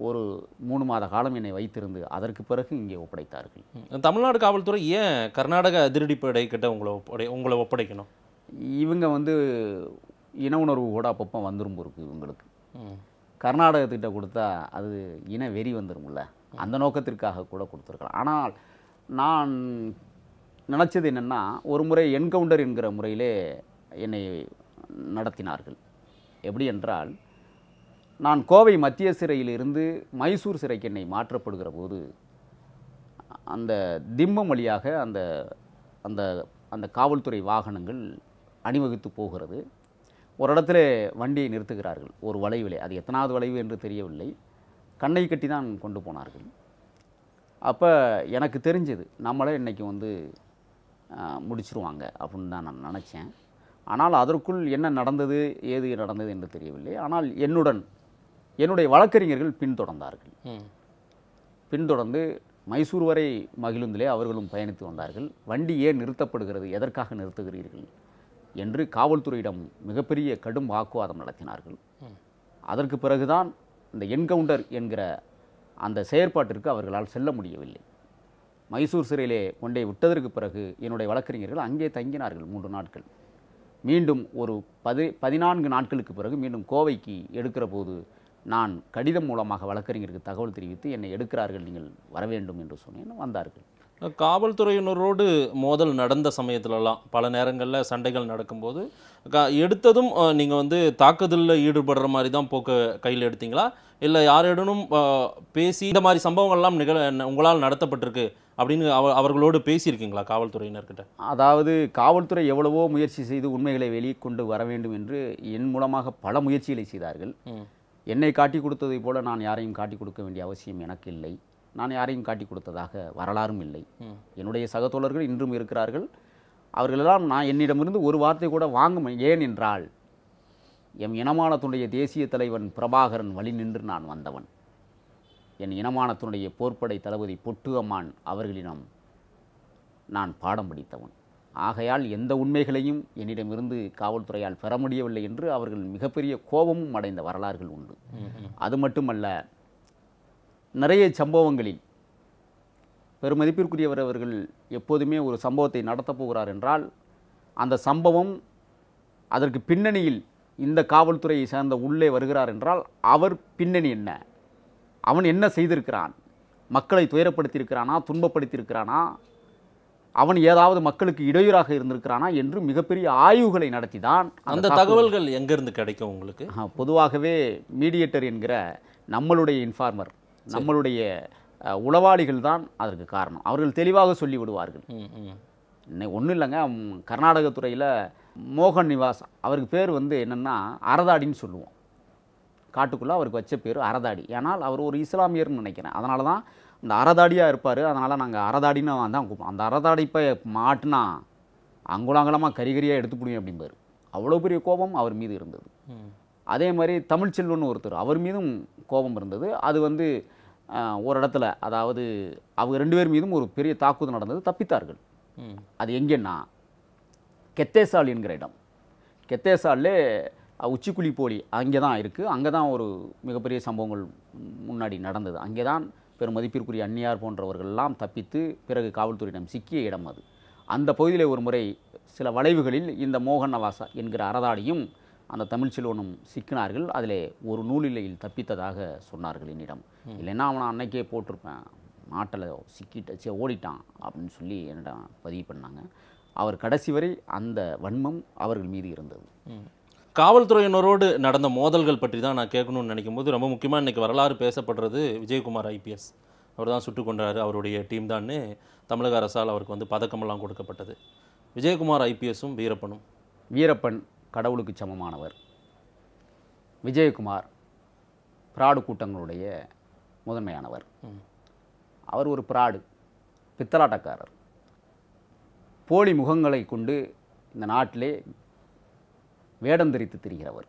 ஒரு மூணு மாத காலம் என்னை வைத்திருந்து அதற்கு பிறகு இங்கே ஒப்படைத்தார்கள் தமிழ்நாடு காவல்துறை ஏன் கர்நாடக அதிரடிப்படை கிட்ட உங்களை ஒப்படை உங்களை ஒப்படைக்கணும் இவங்க வந்து இன உணர்வு கூட அப்பப்போ வந்துடும் பொறுக்கு இவங்களுக்கு கர்நாடகத்திட்ட கொடுத்தா அது இன வெறி வந்துடும்ல அந்த நோக்கத்திற்காக கூட கொடுத்துருக்கலாம் ஆனால் நான் நினச்சது என்னென்னா ஒரு முறை என்கவுண்டர் என்கிற முறையிலே என்னை நடத்தினார்கள் எப்படி என்றால் நான் கோவை மத்திய சிறையிலிருந்து மைசூர் சிறைக்கு என்னை மாற்றப்படுகிற போது அந்த திம்பம் வழியாக அந்த அந்த அந்த காவல்துறை வாகனங்கள் அணிவகுத்து போகிறது ஒரு இடத்துல வண்டியை நிறுத்துகிறார்கள் ஒரு வளைவிலே அது எத்தனாவது வளைவு என்று தெரியவில்லை கண்ணை கட்டி தான் கொண்டு போனார்கள் அப்போ எனக்கு தெரிஞ்சது நம்மளே இன்றைக்கி வந்து முடிச்சிருவாங்க அப்படின்னு தான் நான் நினச்சேன் ஆனால் அதற்குள் என்ன நடந்தது ஏது நடந்தது என்று தெரியவில்லை ஆனால் என்னுடன் என்னுடைய வழக்கறிஞர்கள் பின்தொடர்ந்தார்கள் பின்தொடர்ந்து மைசூர் வரை மகிழுந்திலே அவர்களும் பயணித்து வந்தார்கள் வண்டி ஏன் நிறுத்தப்படுகிறது எதற்காக நிறுத்துகிறீர்கள் என்று காவல்துறையிடம் மிகப்பெரிய கடும் வாக்குவாதம் நடத்தினார்கள் அதற்கு பிறகுதான் இந்த என்கவுண்டர் என்கிற அந்த செயற்பாட்டிற்கு அவர்களால் செல்ல முடியவில்லை மைசூர் சிறையிலே கொண்டே விட்டதற்கு பிறகு என்னுடைய வழக்கறிஞர்கள் அங்கே தங்கினார்கள் மூன்று நாட்கள் மீண்டும் ஒரு பதி பதினான்கு நாட்களுக்கு பிறகு மீண்டும் கோவைக்கு எடுக்கிற போது நான் கடிதம் மூலமாக வழக்கறிஞருக்கு தகவல் தெரிவித்து என்னை எடுக்கிறார்கள் நீங்கள் வர வேண்டும் என்று சொன்னேன் வந்தார்கள் காவல்துறையினரோடு மோதல் நடந்த சமயத்திலலாம் பல நேரங்களில் சண்டைகள் நடக்கும்போது எடுத்ததும் நீங்கள் வந்து தாக்குதலில் ஈடுபடுற மாதிரி தான் போக்க கையில் எடுத்தீங்களா இல்லை யாரிடனும் பேசி இந்த மாதிரி சம்பவங்கள்லாம் நிகழ உங்களால் நடத்தப்பட்டிருக்கு அப்படின்னு அவ அவர்களோடு பேசியிருக்கீங்களா காவல்துறையினர்கிட்ட அதாவது காவல்துறை எவ்வளவோ முயற்சி செய்து உண்மைகளை வெளிக்கொண்டு வர வேண்டும் என்று என் மூலமாக பல முயற்சிகளை செய்தார்கள் என்னை காட்டி கொடுத்ததை போல நான் யாரையும் காட்டி கொடுக்க வேண்டிய அவசியம் எனக்கு இல்லை நான் யாரையும் காட்டி கொடுத்ததாக வரலாறும் இல்லை என்னுடைய சகத்தோழர்கள் இன்றும் இருக்கிறார்கள் அவர்களெல்லாம் நான் என்னிடமிருந்து ஒரு வார்த்தை கூட வாங்க ஏன் என்றால் எம் இனமானத்துடைய தேசிய தலைவன் பிரபாகரன் வழி நின்று நான் வந்தவன் என் இனமானத்துடைய போர்ப்படை தளபதி பொட்டு அவர்களிடம் நான் பாடம் படித்தவன் ஆகையால் எந்த உண்மைகளையும் என்னிடமிருந்து காவல்துறையால் பெற முடியவில்லை என்று அவர்கள் மிகப்பெரிய கோபமும் அடைந்த வரலாறுகள் உண்டு அது மட்டுமல்ல நிறைய சம்பவங்களில் பெருமதிப்பிற்குரியவர் அவர்கள் எப்போதுமே ஒரு சம்பவத்தை நடத்தப்போகிறார் போகிறார் என்றால் அந்த சம்பவம் அதற்கு பின்னணியில் இந்த காவல்துறையை சேர்ந்த உள்ளே வருகிறார் என்றால் அவர் பின்னணி என்ன அவன் என்ன செய்திருக்கிறான் மக்களை துயரப்படுத்தியிருக்கிறானா துன்பப்படுத்தியிருக்கிறானா அவன் ஏதாவது மக்களுக்கு இடையூறாக இருந்திருக்கிறானா என்று மிகப்பெரிய ஆய்வுகளை நடத்தி தான் அந்த தகவல்கள் எங்கேருந்து கிடைக்கும் உங்களுக்கு பொதுவாகவே மீடியேட்டர் என்கிற நம்மளுடைய இன்ஃபார்மர் நம்மளுடைய உளவாளிகள் தான் அதற்கு காரணம் அவர்கள் தெளிவாக சொல்லி விடுவார்கள் இன்னைக்கு ஒன்றும் இல்லைங்க கர்நாடக துறையில் மோகன் நிவாஸ் அவருக்கு பேர் வந்து என்னென்னா அறதாடின்னு சொல்லுவோம் காட்டுக்குள்ளே அவருக்கு வச்ச பேர் அறதாடி ஏன்னால் அவர் ஒரு இஸ்லாமியர்னு நினைக்கிறேன் அதனால தான் இந்த அறதாடியாக இருப்பார் அதனால் நாங்கள் அறதாடின்னு தான் கூப்பிடுவோம் அந்த அறதாடி இப்போ மாட்டினா அங்குலாங்கலமாக கரிகரியாக எடுத்து பிடிங்க அப்படிம்பார் அவ்வளோ பெரிய கோபம் அவர் மீது இருந்தது அதே மாதிரி தமிழ்ச்செல்வன் ஒருத்தர் அவர் மீதும் கோபம் இருந்தது அது வந்து ஒரு இடத்துல அதாவது அவங்க ரெண்டு பேர் மீதும் ஒரு பெரிய தாக்குதல் நடந்தது தப்பித்தார்கள் அது எங்கேன்னா கெத்தேசால் என்கிற இடம் கெத்தேசாலில் உச்சிக்குழி போலி அங்கே தான் இருக்குது அங்கே தான் ஒரு மிகப்பெரிய சம்பவங்கள் முன்னாடி நடந்தது அங்கே தான் பெரும் மதிப்பிற்குரிய அந்நியார் போன்றவர்கள்லாம் தப்பித்து பிறகு காவல்துறையிடம் சிக்கிய இடம் அது அந்த பகுதியில் ஒரு முறை சில வளைவுகளில் இந்த மோகன் நவாசா என்கிற அறதாடியும் அந்த தமிழ் சிலோனும் சிக்கினார்கள் அதிலே ஒரு நூலிலையில் தப்பித்ததாக சொன்னார்கள் என்னிடம் இல்லைன்னா அவனை அன்னைக்கே போட்டிருப்பேன் நாட்டில் சிக்கிட்ட சே ஓடிட்டான் அப்படின்னு சொல்லி என்னிடம் பதிவு பண்ணாங்க அவர் கடைசி வரை அந்த வன்மம் அவர்கள் மீது இருந்தது காவல்துறையினரோடு நடந்த மோதல்கள் பற்றி தான் நான் கேட்கணும்னு நினைக்கும் போது ரொம்ப முக்கியமாக இன்றைக்கி வரலாறு பேசப்படுறது விஜயகுமார் ஐபிஎஸ் அவர் தான் சுட்டு கொண்டார் அவருடைய டீம் தான்னு தமிழக அரசால் அவருக்கு வந்து பதக்கமெல்லாம் கொடுக்கப்பட்டது விஜயகுமார் ஐபிஎஸும் வீரப்பனும் வீரப்பன் கடவுளுக்கு சமமானவர் விஜயகுமார் பிராடு கூட்டங்களுடைய முதன்மையானவர் அவர் ஒரு பிராடு பித்தலாட்டக்காரர் போலி முகங்களை கொண்டு இந்த நாட்டிலே வேடம் தெரித்து திரிகிறவர்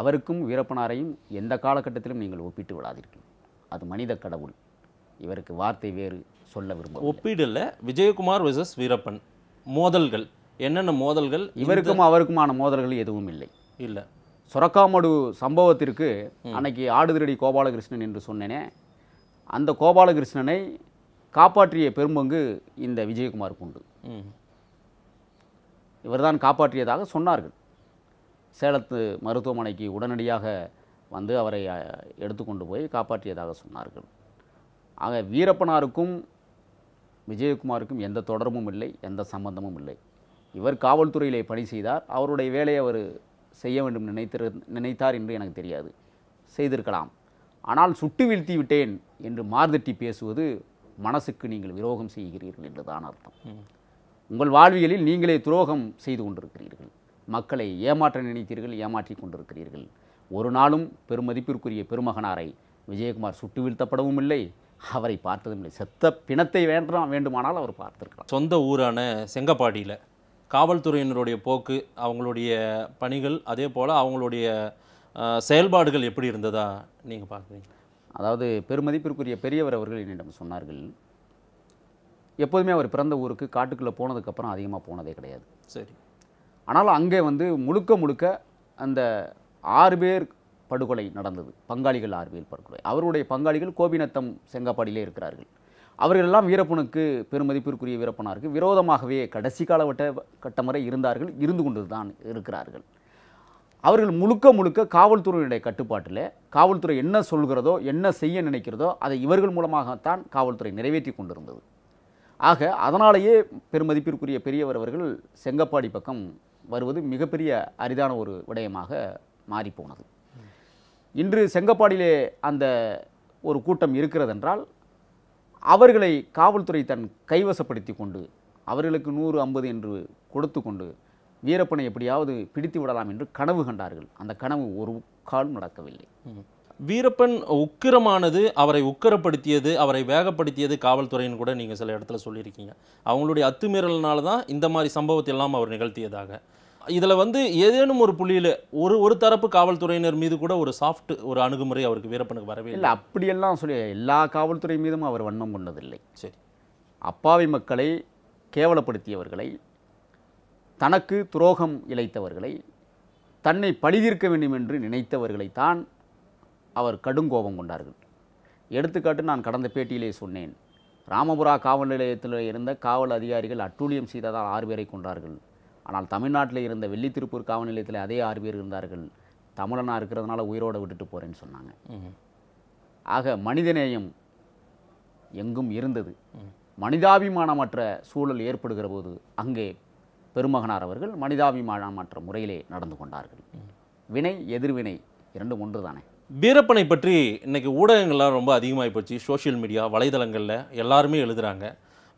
அவருக்கும் வீரப்பனாரையும் எந்த காலகட்டத்திலும் நீங்கள் ஒப்பிட்டு விடாதீர்கள் அது மனித கடவுள் இவருக்கு வார்த்தை வேறு சொல்ல விரும்ப ஒப்பீடு இல்லை விஜயகுமார் விசஸ் வீரப்பன் மோதல்கள் என்னென்ன மோதல்கள் இவருக்கும் அவருக்குமான மோதல்கள் எதுவும் இல்லை இல்லை சுரக்காமடு சம்பவத்திற்கு அன்னைக்கு ஆடுதிரடி கோபாலகிருஷ்ணன் என்று சொன்னேனே அந்த கோபாலகிருஷ்ணனை காப்பாற்றிய பெரும்பங்கு இந்த விஜயகுமாருக்கு உண்டு இவர்தான் காப்பாற்றியதாக சொன்னார்கள் சேலத்து மருத்துவமனைக்கு உடனடியாக வந்து அவரை எடுத்துக்கொண்டு போய் காப்பாற்றியதாக சொன்னார்கள் ஆக வீரப்பனாருக்கும் விஜயகுமாருக்கும் எந்த தொடர்பும் இல்லை எந்த சம்பந்தமும் இல்லை இவர் காவல்துறையிலே பணி செய்தார் அவருடைய வேலையை அவர் செய்ய வேண்டும் நினைத்திரு நினைத்தார் என்று எனக்கு தெரியாது செய்திருக்கலாம் ஆனால் சுட்டு வீழ்த்தி விட்டேன் என்று மார்தட்டி பேசுவது மனசுக்கு நீங்கள் விரோகம் செய்கிறீர்கள் என்றுதான் அர்த்தம் உங்கள் வாழ்வியலில் நீங்களே துரோகம் செய்து கொண்டிருக்கிறீர்கள் மக்களை ஏமாற்ற நினைத்தீர்கள் ஏமாற்றி கொண்டிருக்கிறீர்கள் ஒரு நாளும் பெருமதிப்பிற்குரிய பெருமகனாரை விஜயகுமார் சுட்டு வீழ்த்தப்படவும் இல்லை அவரை பார்த்ததும் இல்லை செத்த பிணத்தை வேண்டாம் வேண்டுமானால் அவர் பார்த்துருக்கலாம் சொந்த ஊரான செங்கப்பாடியில் காவல்துறையினருடைய போக்கு அவங்களுடைய பணிகள் அதே போல் அவங்களுடைய செயல்பாடுகள் எப்படி இருந்ததா நீங்கள் பார்க்குறீங்க அதாவது பெருமதிப்பிற்குரிய பெரியவர் அவர்கள் என்னிடம் சொன்னார்கள் எப்போதுமே அவர் பிறந்த ஊருக்கு காட்டுக்குள்ளே போனதுக்கப்புறம் அதிகமாக போனதே கிடையாது சரி ஆனால் அங்கே வந்து முழுக்க முழுக்க அந்த ஆறு பேர் படுகொலை நடந்தது பங்காளிகள் ஆறு பேர் படுகொலை அவருடைய பங்காளிகள் கோபிநத்தம் செங்கப்பாடியிலே இருக்கிறார்கள் அவர்களெல்லாம் வீரப்பனுக்கு பெருமதிப்பிற்குரிய வீரப்பனாருக்கு விரோதமாகவே கடைசி காலவட்ட கட்டமுறை இருந்தார்கள் இருந்து கொண்டு தான் இருக்கிறார்கள் அவர்கள் முழுக்க முழுக்க காவல்துறையினுடைய கட்டுப்பாட்டில் காவல்துறை என்ன சொல்கிறதோ என்ன செய்ய நினைக்கிறதோ அதை இவர்கள் மூலமாகத்தான் காவல்துறை நிறைவேற்றி கொண்டிருந்தது ஆக அதனாலேயே பெருமதிப்பிற்குரிய பெரியவர் அவர்கள் செங்கப்பாடி பக்கம் வருவது மிகப்பெரிய அரிதான ஒரு விடயமாக மாறிப்போனது இன்று செங்கப்பாடியிலே அந்த ஒரு கூட்டம் இருக்கிறதென்றால் அவர்களை காவல்துறை தன் கைவசப்படுத்தி கொண்டு அவர்களுக்கு நூறு ஐம்பது என்று கொடுத்து கொண்டு வீரப்பனை எப்படியாவது பிடித்து விடலாம் என்று கனவு கண்டார்கள் அந்த கனவு ஒரு காலும் நடக்கவில்லை வீரப்பன் உக்கிரமானது அவரை உக்கிரப்படுத்தியது அவரை வேகப்படுத்தியது காவல்துறையின் கூட நீங்கள் சில இடத்துல சொல்லியிருக்கீங்க அவங்களுடைய அத்துமீறல்னால தான் இந்த மாதிரி சம்பவத்தை எல்லாம் அவர் நிகழ்த்தியதாக இதில் வந்து ஏதேனும் ஒரு புள்ளியில் ஒரு ஒரு தரப்பு காவல்துறையினர் மீது கூட ஒரு சாஃப்ட் ஒரு அணுகுமுறை அவருக்கு வீரப்பனுக்கு வரவே இல்லை அப்படியெல்லாம் சொல்லி எல்லா காவல்துறை மீதும் அவர் வண்ணம் கொண்டதில்லை சரி அப்பாவி மக்களை கேவலப்படுத்தியவர்களை தனக்கு துரோகம் இழைத்தவர்களை தன்னை பழிதீர்க்க வேண்டும் என்று நினைத்தவர்களைத்தான் அவர் கடும் கோபம் கொண்டார்கள் எடுத்துக்காட்டு நான் கடந்த பேட்டியிலே சொன்னேன் ராமபுரா காவல் நிலையத்தில் இருந்த காவல் அதிகாரிகள் அட்டூழியம் செய்ததால் ஆறு பேரை கொண்டார்கள் ஆனால் தமிழ்நாட்டில் இருந்த வெள்ளித்திருப்பூர் காவல் நிலையத்தில் அதே ஆறு பேர் இருந்தார்கள் தமிழனாக இருக்கிறதுனால உயிரோடு விட்டுட்டு போகிறேன்னு சொன்னாங்க ஆக மனிதநேயம் எங்கும் இருந்தது மனிதாபிமானமற்ற சூழல் ஏற்படுகிற போது அங்கே பெருமகனார் அவர்கள் மனிதாபிமானமற்ற முறையிலே நடந்து கொண்டார்கள் வினை எதிர்வினை இரண்டும் ஒன்று தானே வீரப்பனை பற்றி இன்றைக்கி ஊடகங்கள்லாம் ரொம்ப அதிகமாகி போச்சு சோஷியல் மீடியா வலைதளங்களில் எல்லாருமே எழுதுகிறாங்க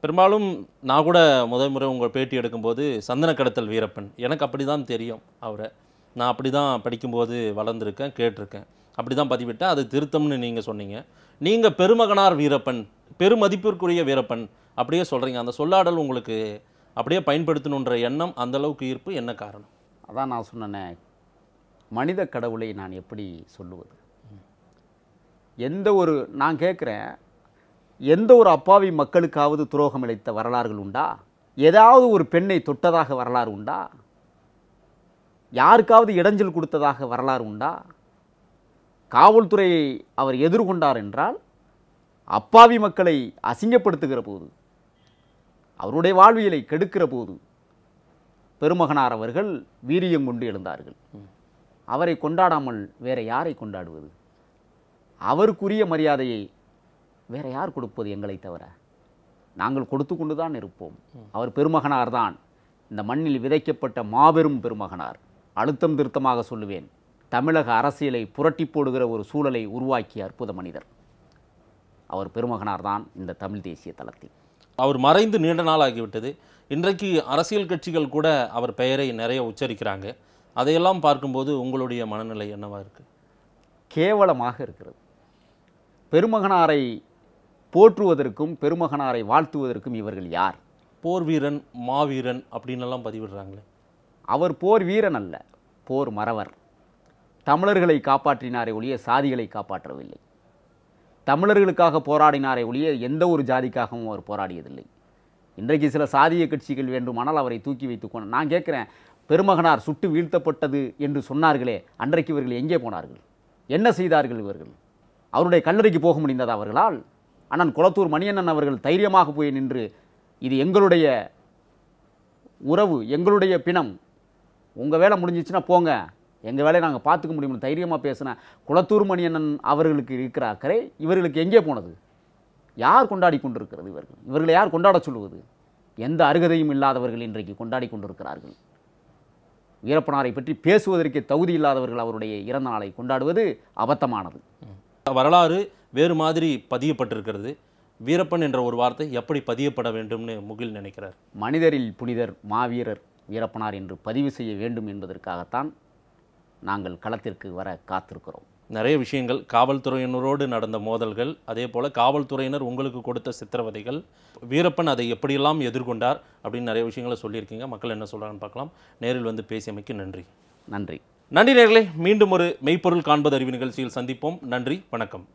பெரும்பாலும் நான் கூட முதல் முறை உங்கள் பேட்டி எடுக்கும்போது சந்தன கடத்தல் வீரப்பன் எனக்கு அப்படி தான் தெரியும் அவரை நான் அப்படி தான் படிக்கும்போது வளர்ந்துருக்கேன் கேட்டிருக்கேன் அப்படி தான் பதிவிட்டேன் அது திருத்தம்னு நீங்கள் சொன்னீங்க நீங்கள் பெருமகனார் வீரப்பன் பெருமதிப்பிற்குரிய வீரப்பன் அப்படியே சொல்கிறீங்க அந்த சொல்லாடல் உங்களுக்கு அப்படியே பயன்படுத்தணுன்ற எண்ணம் அந்தளவுக்கு ஈர்ப்பு என்ன காரணம் அதான் நான் சொன்னேன் மனித கடவுளை நான் எப்படி சொல்லுவது எந்த ஒரு நான் கேட்குறேன் எந்த ஒரு அப்பாவி மக்களுக்காவது துரோகம் இழைத்த வரலாறுகள் உண்டா ஏதாவது ஒரு பெண்ணை தொட்டதாக வரலாறு உண்டா யாருக்காவது இடைஞ்சல் கொடுத்ததாக வரலாறு உண்டா காவல்துறையை அவர் எதிர்கொண்டார் என்றால் அப்பாவி மக்களை அசிங்கப்படுத்துகிற போது அவருடைய வாழ்வியலை கெடுக்கிற போது பெருமகனார் அவர்கள் வீரியம் கொண்டு எழுந்தார்கள் அவரை கொண்டாடாமல் வேற யாரை கொண்டாடுவது அவருக்குரிய மரியாதையை வேறு யார் கொடுப்பது எங்களை தவிர நாங்கள் கொடுத்து கொண்டு தான் இருப்போம் அவர் பெருமகனார் தான் இந்த மண்ணில் விதைக்கப்பட்ட மாபெரும் பெருமகனார் அழுத்தம் திருத்தமாக சொல்லுவேன் தமிழக அரசியலை புரட்டி போடுகிற ஒரு சூழலை உருவாக்கிய அற்புத மனிதர் அவர் பெருமகனார் தான் இந்த தமிழ் தேசிய தளத்தில் அவர் மறைந்து நீண்ட நாள் ஆகிவிட்டது இன்றைக்கு அரசியல் கட்சிகள் கூட அவர் பெயரை நிறைய உச்சரிக்கிறாங்க அதையெல்லாம் பார்க்கும்போது உங்களுடைய மனநிலை என்னவாக இருக்குது கேவலமாக இருக்கிறது பெருமகனாரை போற்றுவதற்கும் பெருமகனாரை வாழ்த்துவதற்கும் இவர்கள் யார் போர் வீரன் மாவீரன் எல்லாம் பதிவிடுறாங்களே அவர் போர் வீரன் அல்ல போர் மறவர் தமிழர்களை காப்பாற்றினாரே ஒழிய சாதிகளை காப்பாற்றவில்லை தமிழர்களுக்காக போராடினாரே ஒழிய எந்த ஒரு ஜாதிக்காகவும் அவர் போராடியதில்லை இன்றைக்கு சில சாதிய கட்சிகள் வேண்டுமானால் அவரை தூக்கி வைத்துக்கொண்டு நான் கேட்குறேன் பெருமகனார் சுட்டு வீழ்த்தப்பட்டது என்று சொன்னார்களே அன்றைக்கு இவர்கள் எங்கே போனார்கள் என்ன செய்தார்கள் இவர்கள் அவருடைய கல்லறைக்கு போக முடிந்ததா அவர்களால் அண்ணன் குளத்தூர் மணியண்ணன் அவர்கள் தைரியமாக போய் நின்று இது எங்களுடைய உறவு எங்களுடைய பிணம் உங்கள் வேலை முடிஞ்சிச்சுன்னா போங்க எங்கள் வேலையை நாங்கள் பார்த்துக்க முடியும்னு தைரியமாக பேசுனேன் குளத்தூர் மணியண்ணன் அவர்களுக்கு இருக்கிற அக்கறை இவர்களுக்கு எங்கே போனது யார் கொண்டாடி கொண்டிருக்கிறது இவர்கள் இவர்களை யார் கொண்டாட சொல்லுவது எந்த அருகதையும் இல்லாதவர்கள் இன்றைக்கு கொண்டாடி கொண்டிருக்கிறார்கள் வீரப்பனாரை பற்றி பேசுவதற்கு தகுதி இல்லாதவர்கள் அவருடைய இறந்த நாளை கொண்டாடுவது அபத்தமானது வரலாறு வேறு மாதிரி பதியப்பட்டிருக்கிறது வீரப்பன் என்ற ஒரு வார்த்தை எப்படி பதியப்பட வேண்டும்னு முகில் நினைக்கிறார் மனிதரில் புனிதர் மாவீரர் வீரப்பனார் என்று பதிவு செய்ய வேண்டும் என்பதற்காகத்தான் நாங்கள் களத்திற்கு வர காத்திருக்கிறோம் நிறைய விஷயங்கள் காவல்துறையினரோடு நடந்த மோதல்கள் அதே போல் காவல்துறையினர் உங்களுக்கு கொடுத்த சித்திரவதைகள் வீரப்பன் அதை எப்படியெல்லாம் எதிர்கொண்டார் அப்படின்னு நிறைய விஷயங்களை சொல்லியிருக்கீங்க மக்கள் என்ன சொல்கிறாங்கன்னு பார்க்கலாம் நேரில் வந்து பேசியமைக்கு நன்றி நன்றி நன்றி நேர்களே மீண்டும் ஒரு மெய்ப்பொருள் காண்பது அறிவு நிகழ்ச்சியில் சந்திப்போம் நன்றி வணக்கம்